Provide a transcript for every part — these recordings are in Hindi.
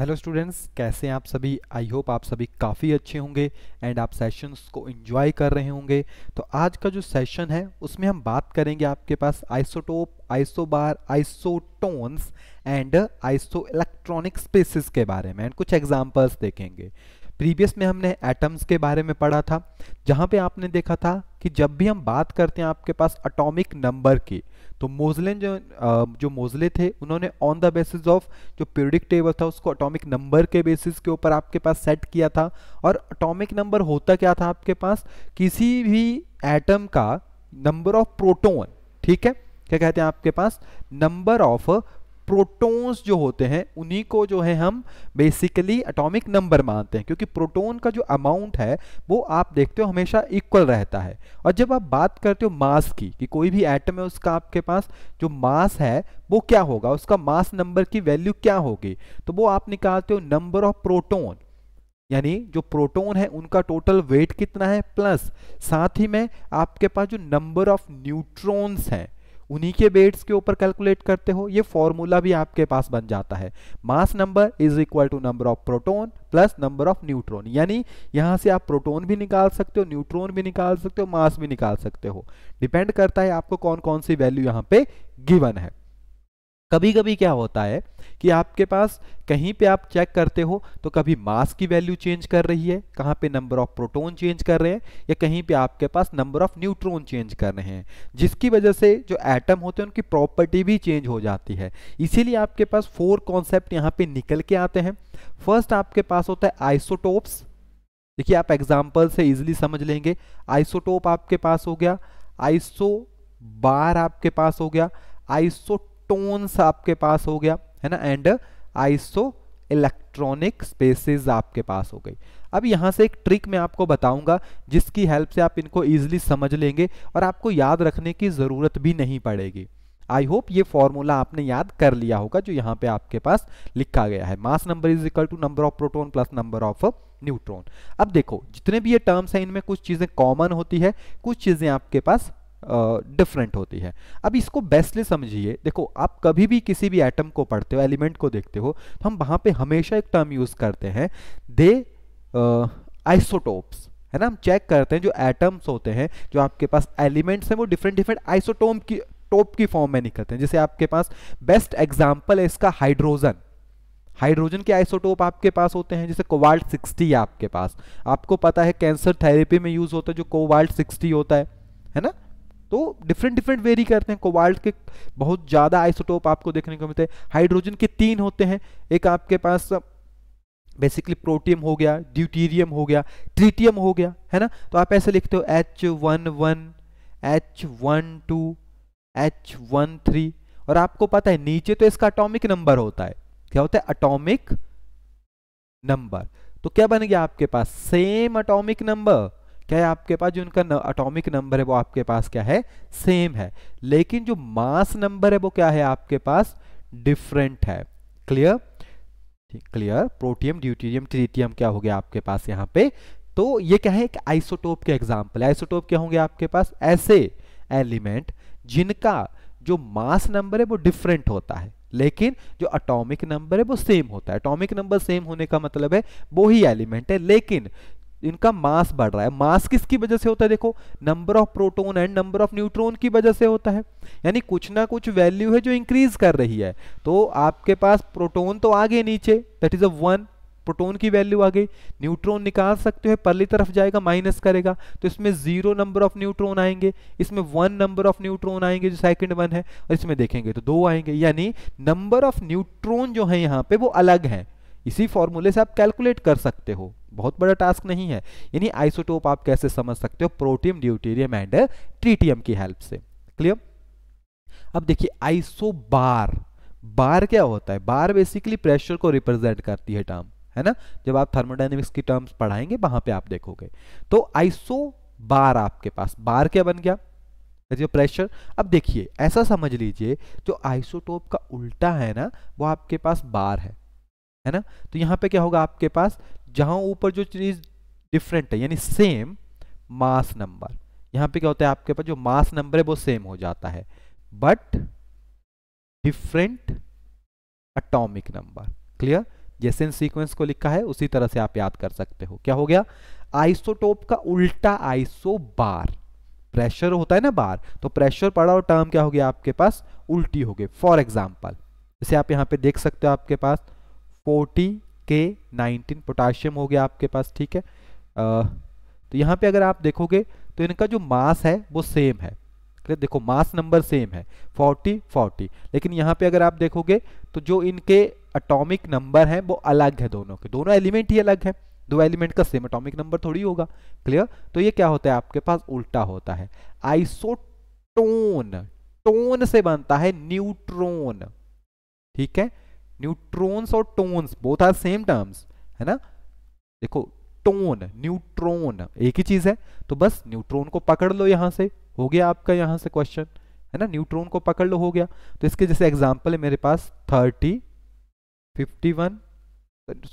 हेलो स्टूडेंट्स कैसे हैं आप सभी आई होप आप सभी काफ़ी अच्छे होंगे एंड आप सेशंस को एंजॉय कर रहे होंगे तो आज का जो सेशन है उसमें हम बात करेंगे आपके पास isotope isobar isotones and iso electronic species के बारे में एंड कुछ एग्जांपल्स देखेंगे प्रीवियस में हमने एटम्स के बारे में पढ़ा था जहाँ पे आपने देखा था कि जब भी हम बात करते हैं आपके पास अटोमिक नंबर की तो मोजलिन जो जो मोजले थे उन्होंने ऑन द बेसिस ऑफ जो पीरियडिक टेबल था उसको अटोमिक नंबर के बेसिस के ऊपर आपके पास सेट किया था और अटोमिक नंबर होता क्या था आपके पास किसी भी एटम का नंबर ऑफ प्रोटोन ठीक है क्या कहते हैं आपके पास नंबर ऑफ प्रोटॉन्स जो होते हैं उन्हीं को जो है हम बेसिकली एटॉमिक नंबर मानते हैं क्योंकि प्रोटॉन का जो अमाउंट है वो आप देखते हो हमेशा इक्वल रहता है और जब आप बात करते हो मास की कि कोई भी एटम है उसका आपके पास जो मास है वो क्या होगा उसका मास नंबर की वैल्यू क्या होगी तो वो आप निकालते हो नंबर ऑफ प्रोटोन यानी जो प्रोटोन है उनका टोटल वेट कितना है प्लस साथ ही में आपके पास जो नंबर ऑफ न्यूट्रॉन्स हैं उन्हीं के वेट्स के ऊपर कैलकुलेट करते हो ये फॉर्मूला भी आपके पास बन जाता है mass number is equal to number of proton plus number of neutron यानी यहाँ से आप प्रोटोन भी निकाल सकते हो न्यूट्रॉन भी निकाल सकते हो मास भी निकाल सकते हो डिपेंड करता है आपको कौन कौन सी वैल्यू यहाँ पे गिवन है कभी कभी क्या होता है कि आपके पास कहीं पे आप चेक करते हो तो कभी मास की वैल्यू चेंज कर रही है कहाँ पे नंबर ऑफ प्रोटॉन चेंज कर रहे हैं या कहीं पे आपके पास नंबर ऑफ न्यूट्रॉन चेंज कर रहे हैं जिसकी वजह से जो एटम होते हैं उनकी प्रॉपर्टी भी चेंज हो जाती है इसीलिए आपके पास फोर कॉन्सेप्ट यहाँ पे निकल के आते हैं फर्स्ट आपके पास होता है आइसोटोप्स देखिए आप एग्जाम्पल से इजिली समझ लेंगे आइसोटोप आपके पास हो गया आइसो बार आपके पास हो गया आइसो टोन्स आपके पास हो गया है ना एंड आइसो इलेक्ट्रॉनिक स्पेसेस आपके पास हो गई अब यहां से एक ट्रिक मैं आपको बताऊंगा जिसकी हेल्प से आप इनको इजिली समझ लेंगे और आपको याद रखने की ज़रूरत भी नहीं पड़ेगी आई होप ये फॉर्मूला आपने याद कर लिया होगा जो यहां पे आपके पास लिखा गया है mass number is equal to number of proton plus number of neutron अब देखो जितने भी ये टर्म्स हैं इनमें कुछ चीज़ें कॉमन होती है कुछ चीज़ें आपके पास डिफरेंट होती है अब इसको बेस्टली समझिए देखो आप कभी भी किसी भी एटम को पढ़ते हो एलिमेंट को देखते हो तो हम वहाँ पे हमेशा एक टर्म यूज़ करते हैं दे आइसोटोप्स है ना हम चेक करते हैं जो एटम्स होते हैं जो आपके पास एलिमेंट्स हैं वो डिफरेंट डिफरेंट आइसोटोम की टोप की फॉर्म में निकलते हैं जैसे आपके पास बेस्ट एग्जाम्पल है इसका हाइड्रोजन हाइड्रोजन के आइसोटोप आपके पास होते हैं जैसे कोवाल्ट 60 है आपके पास आपको पता है कैंसर थेरेपी में यूज़ होता है जो कोवाल्ट 60 होता है है ना तो डिफरेंट डिफरेंट वेरी करते हैं कोबाल्ट के बहुत ज़्यादा आइसोटोप आपको देखने को मिलते हैं हाइड्रोजन के तीन होते हैं एक आपके पास बेसिकली प्रोटियम हो गया ड्यूटीरियम हो गया ट्रीटियम हो गया है ना तो आप ऐसे लिखते हो H one one H one two H one three और आपको पता है नीचे तो इसका अटोमिक नंबर होता है क्या होता है अटोमिक नंबर तो क्या बन गया आपके पास सेम अटोमिक नंबर क्या है आपके पास जो उनका अटोमिक नंबर है वो आपके पास क्या है सेम है लेकिन जो मास नंबर है वो क्या है आपके पास डिफरेंट है clear clear protium deuterium tritium क्या हो गया आपके पास यहाँ पे तो ये क्या है एक आइसोटोप के एग्जाम्पल आइसोटोप क्या होंगे आपके पास ऐसे एलिमेंट जिनका जो मास नंबर है वो डिफरेंट होता है लेकिन जो अटोमिक नंबर है वो सेम होता है अटोमिक नंबर सेम होने का मतलब है वो ही एलिमेंट है लेकिन इनका मास बढ़ रहा है मास किसकी वजह से होता है देखो number of proton and number of neutron की वजह से होता है यानी कुछ ना कुछ वैल्यू है जो इंक्रीज कर रही है तो आपके पास प्रोटोन तो आगे नीचे that is a one proton की वैल्यू आ गई न्यूट्रॉन निकाल सकते हो परली तरफ जाएगा माइनस करेगा तो इसमें जीरो नंबर ऑफ न्यूट्रॉन आएंगे इसमें वन नंबर ऑफ न्यूट्रॉन आएंगे जो सेकंड वन है और इसमें देखेंगे तो दो आएंगे यानी नंबर ऑफ न्यूट्रॉन जो है यहाँ पे वो अलग है इसी फॉर्मूले से आप कैलकुलेट कर सकते हो बहुत बड़ा टास्क नहीं है यानी आइसोटोप आप कैसे समझ सकते हो प्रोटीन ड्यूटेरियम एंड ट्रीटियम की हेल्प से क्लियर अब देखिए बार बार क्या होता है बार बेसिकली प्रेशर को रिप्रेजेंट करती है टर्म है ना जब आप थर्मोडाइनमिक्स की टर्म्स पढ़ाएंगे वहां पे आप देखोगे तो आइसो बार आपके पास बार क्या बन गया जो प्रेशर अब देखिए ऐसा समझ लीजिए जो आइसोटोप का उल्टा है ना वो आपके पास बार है है ना तो यहाँ पे क्या होगा आपके पास जहाँ ऊपर जो चीज डिफरेंट है यानी सेम मास नंबर यहाँ पे क्या होता है आपके पास जो मास नंबर है वो सेम हो जाता है but different atomic number clear जैसे इन सीक्वेंस को लिखा है उसी तरह से आप याद कर सकते हो क्या हो गया आइसोटोप का उल्टा आइसो बार प्रेशर होता है ना बार तो प्रेशर पड़ा और टर्म क्या हो गया आपके पास उल्टी हो गई फॉर एग्जाम्पल जैसे आप यहाँ पे देख सकते हो आपके पास फोर्टी के नाइनटीन पोटाशियम हो गया आपके पास ठीक है आ, तो यहाँ पे अगर आप देखोगे तो इनका जो मास है वो सेम है देखो मास नंबर सेम है फोर्टी फोर्टी लेकिन यहाँ पे अगर आप देखोगे तो जो इनके अटोमिक नंबर हैं वो अलग है दोनों के दोनों एलिमेंट ही अलग है दो एलिमेंट का सेम अटोमिक नंबर थोड़ी होगा क्लियर तो ये क्या होता है आपके पास उल्टा होता है आइसोटोन टोन से बनता है न्यूट्रॉन ठीक है न्यूट्रॉन्स और tones both are same terms है ना देखो टोन न्यूट्रॉन एक ही चीज है तो बस न्यूट्रॉन को पकड़ लो यहां से हो गया आपका यहां से क्वेश्चन है ना न्यूट्रॉन को पकड़ लो हो गया तो इसके जैसे एग्जाम्पल है मेरे पास thirty fifty one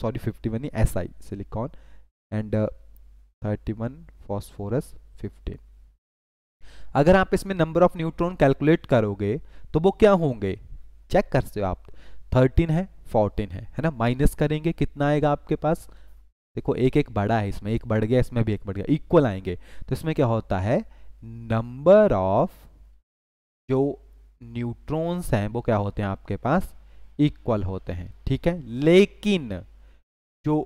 sorry fifty one S I silicon and thirty one phosphorus fifteen अगर आप इसमें नंबर ऑफ न्यूट्रॉन कैलकुलेट करोगे तो वो क्या होंगे चेक कर सकते हो आप थर्टीन है फोर्टीन है है ना माइनस करेंगे कितना आएगा आपके पास देखो एक एक बड़ा है इसमें एक बढ़ गया इसमें भी एक बढ़ गया इक्वल आएंगे तो इसमें क्या होता है नंबर ऑफ जो न्यूट्रॉन्स हैं वो क्या होते हैं आपके पास इक्वल होते हैं ठीक है लेकिन जो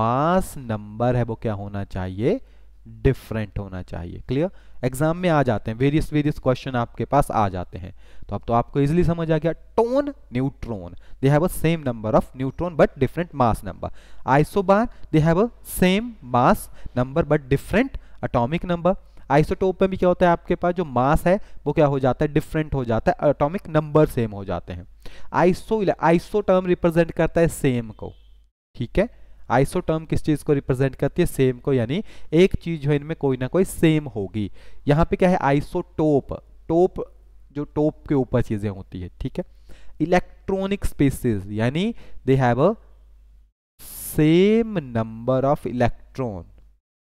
मास नंबर है वो क्या होना चाहिए डिफरेंट होना चाहिए क्लियर एग्जाम में आ जाते हैं वेरियस वेरियस क्वेश्चन आपके पास आ जाते हैं तो अब तो आपको इजिली समझ आ गया tone neutron they have a same number of neutron but different mass number isobar they have a same mass number but different atomic number isotope में भी क्या होता है आपके पास जो मास है वो क्या हो जाता है डिफरेंट हो जाता है अटोमिक नंबर सेम हो जाते हैं आइसो आइसो टर्म रिप्रेजेंट करता है सेम को ठीक है आइसोटर्म किस चीज को रिप्रेजेंट करती है सेम को यानी एक चीज जो इनमें कोई ना कोई सेम होगी यहाँ पे क्या है आइसोटोप टोप जो टोप के ऊपर चीजें होती है ठीक है इलेक्ट्रॉनिक स्पेसिस यानी they have a same number of electron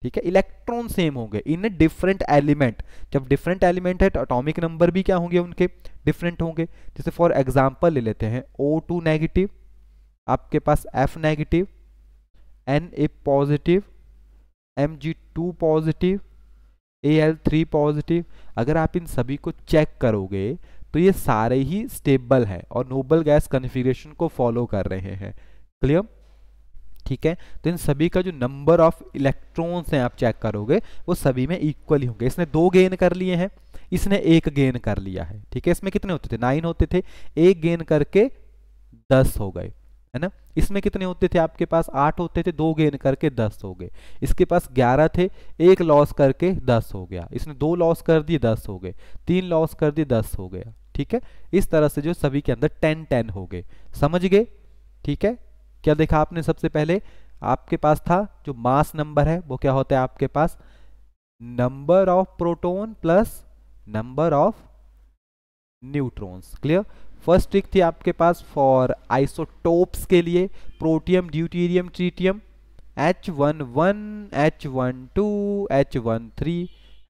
ठीक है इलेक्ट्रॉन सेम होंगे इन डिफरेंट एलिमेंट जब डिफरेंट एलिमेंट है तो अटोमिक नंबर भी क्या होंगे उनके डिफरेंट होंगे जैसे फॉर एग्जांपल ले लेते हैं ओ टू नेगेटिव आपके पास F negative Na positive Mg2 positive Al3 positive अगर आप इन सभी को चेक करोगे तो ये सारे ही स्टेबल हैं और नोबल गैस कन्फिग्रेशन को फॉलो कर रहे हैं क्लियर ठीक है तो इन सभी का जो नंबर ऑफ इलेक्ट्रॉन्स हैं आप चेक करोगे वो सभी में इक्वल ही होंगे इसने दो गेन कर लिए हैं इसने एक गेन कर लिया है ठीक है इसमें कितने होते थे नाइन होते थे एक गेन करके दस हो गए है ना इसमें कितने होते थे आपके पास आठ होते थे दो गेन करके दस हो गए इसके पास ग्यारह थे एक लॉस करके दस हो गया इसने दो लॉस कर दिए दस हो गए तीन लॉस कर दिए दस हो गया ठीक है इस तरह से जो सभी के अंदर टेन टेन हो गए समझ गए ठीक है क्या देखा आपने सबसे पहले आपके पास था जो मास नंबर है वो क्या होता है आपके पास number of proton plus number of neutrons clear first trick थी आपके पास फॉर आइसोटोप्स के लिए protium deuterium tritium H one one H one two H one three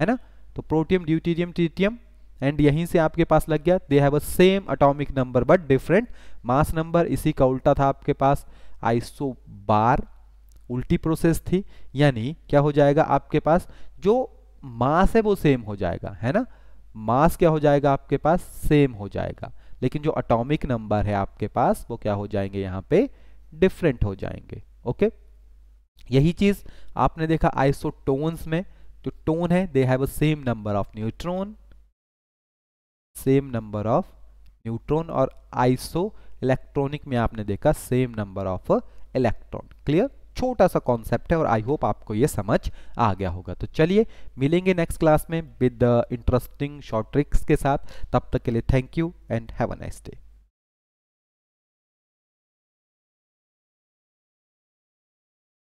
है ना तो प्रोटियम ड्यूटीरियम ट्रीटियम एंड यहीं से आपके पास लग गया they have a same atomic number but different mass number इसी का उल्टा था आपके पास आइसो बार उल्टी प्रोसेस थी यानी क्या हो जाएगा आपके पास जो मास है वो सेम हो जाएगा है ना मास क्या हो जाएगा आपके पास सेम हो जाएगा लेकिन जो अटोमिक नंबर है आपके पास वो क्या हो जाएंगे यहाँ पे डिफरेंट हो जाएंगे ओके यही चीज आपने देखा आइसोटोन्स में जो तो टोन है they have a same number of neutron same number of neutron और आइसो इलेक्ट्रॉनिक में आपने देखा same number of electron clear छोटा सा कॉन्सेप्ट है और आई होप आपको ये समझ आ गया होगा तो चलिए मिलेंगे नेक्स्ट क्लास में विद इंटरेस्टिंग शॉर्ट ट्रिक्स के साथ तब तक के लिए thank you and have a nice day